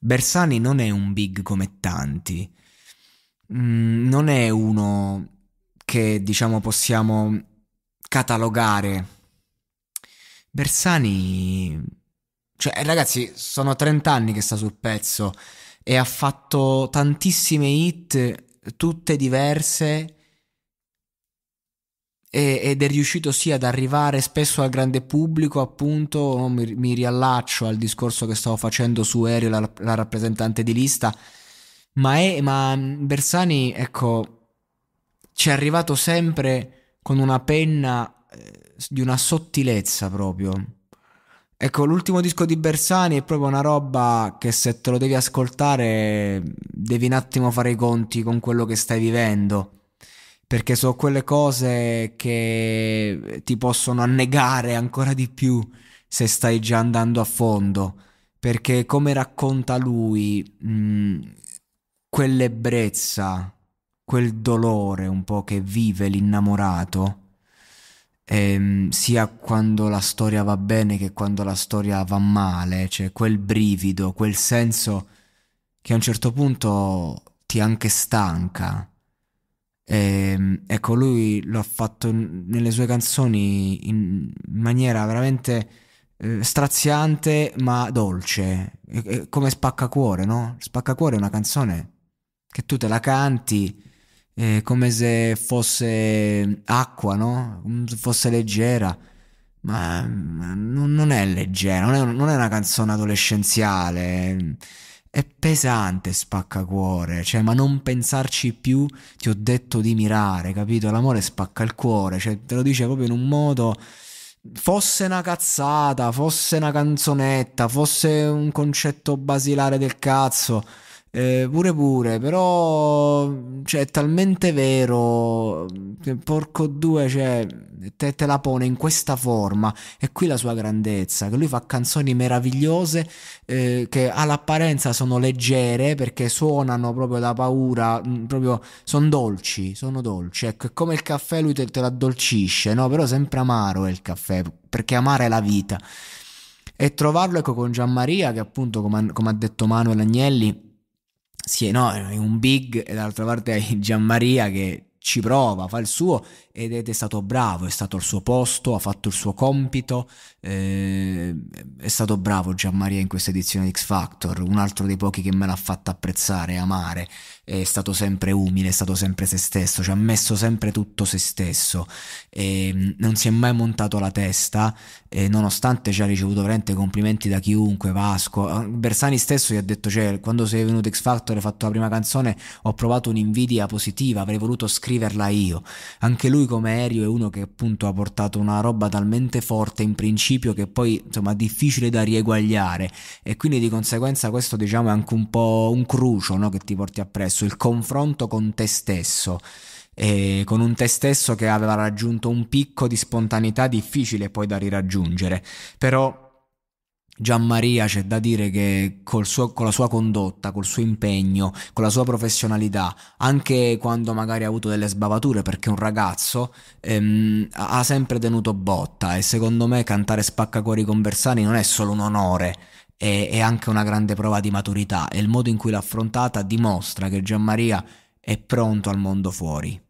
Bersani non è un big come tanti, mm, non è uno che diciamo possiamo catalogare. Bersani, cioè ragazzi, sono 30 anni che sta sul pezzo e ha fatto tantissime hit, tutte diverse ed è riuscito sì ad arrivare spesso al grande pubblico, appunto, mi, mi riallaccio al discorso che stavo facendo su Aereo, la, la rappresentante di lista, ma, è, ma Bersani, ecco, ci è arrivato sempre con una penna eh, di una sottilezza proprio. Ecco, l'ultimo disco di Bersani è proprio una roba che se te lo devi ascoltare devi un attimo fare i conti con quello che stai vivendo perché sono quelle cose che ti possono annegare ancora di più se stai già andando a fondo, perché come racconta lui, mh, mm, quell'ebbrezza, quel dolore un po' che vive l'innamorato, ehm, sia quando la storia va bene che quando la storia va male, cioè quel brivido, quel senso che a un certo punto ti anche stanca e, ehm, ecco, lui lo ha fatto nelle sue canzoni in maniera veramente eh, straziante ma dolce, e, e come Spaccacuore, no? Spaccacuore è una canzone che tu te la canti eh, come se fosse acqua, no? Come se fosse leggera. Ma non, è leggera, non è, non è una canzone adolescenziale è pesante spacca cuore, cioè, ma non pensarci più, ti ho detto di mirare, capito? L'amore spacca il cuore, cioè, te lo dice proprio in un modo fosse una cazzata, fosse una canzonetta, fosse un concetto basilare del cazzo, eh, pure pure, però cioè, è talmente vero che porco due, cioè, te, te, la pone in questa forma. è qui la sua grandezza, che lui fa canzoni meravigliose eh, che all'apparenza sono leggere perché suonano proprio da paura, mh, mm, proprio sono dolci, sono dolci. Ecco, come il caffè lui te, te l'addolcisce, no? Però sempre amaro è il caffè, perché amare è la vita. E trovarlo ecco con Gianmaria, che appunto, come, come ha detto Manuel Agnelli, sì, no, è un big e dall'altra parte hai Gianmaria che ci prova, fa il suo ed, ed è stato bravo, è stato al suo posto, ha fatto il suo compito, eh, è stato bravo Gian Maria in questa edizione di X Factor, un altro dei pochi che me l'ha fatto apprezzare, amare, è stato sempre umile, è stato sempre se stesso, ci ha messo sempre tutto se stesso, e mm, non si è mai montato la testa, nonostante ci ha ricevuto veramente complimenti da chiunque, Vasco, eh, Bersani stesso gli ha detto, cioè, quando sei venuto X Factor e hai fatto la prima canzone ho provato un'invidia positiva, avrei voluto scrivere scriverla io. Anche lui come Erio è uno che appunto ha portato una roba talmente forte in principio che poi insomma è difficile da rieguagliare e quindi di conseguenza questo diciamo è anche un po' un crucio no? che ti porti appresso, il confronto con te stesso. E con un te stesso che aveva raggiunto un picco di spontaneità difficile poi da riraggiungere, però Gianmaria c'è da dire che suo, con la sua condotta, col suo impegno, con la sua professionalità, anche quando magari ha avuto delle sbavature perché un ragazzo ehm, ha sempre tenuto botta e secondo me cantare spaccacuori con Bersani non è solo un onore, è, è anche una grande prova di maturità e il modo in cui l'ha affrontata dimostra che Gianmaria è pronto al mondo fuori.